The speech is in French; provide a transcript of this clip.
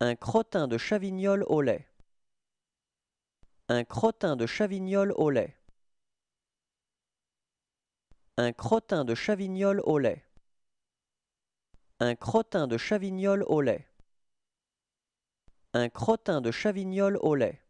Un crottin de chavignol au lait. Un crottin de chavignol au lait. Un crottin de chavignol au lait. Un crottin de chavignol au lait. Un crottin de chavignol au lait.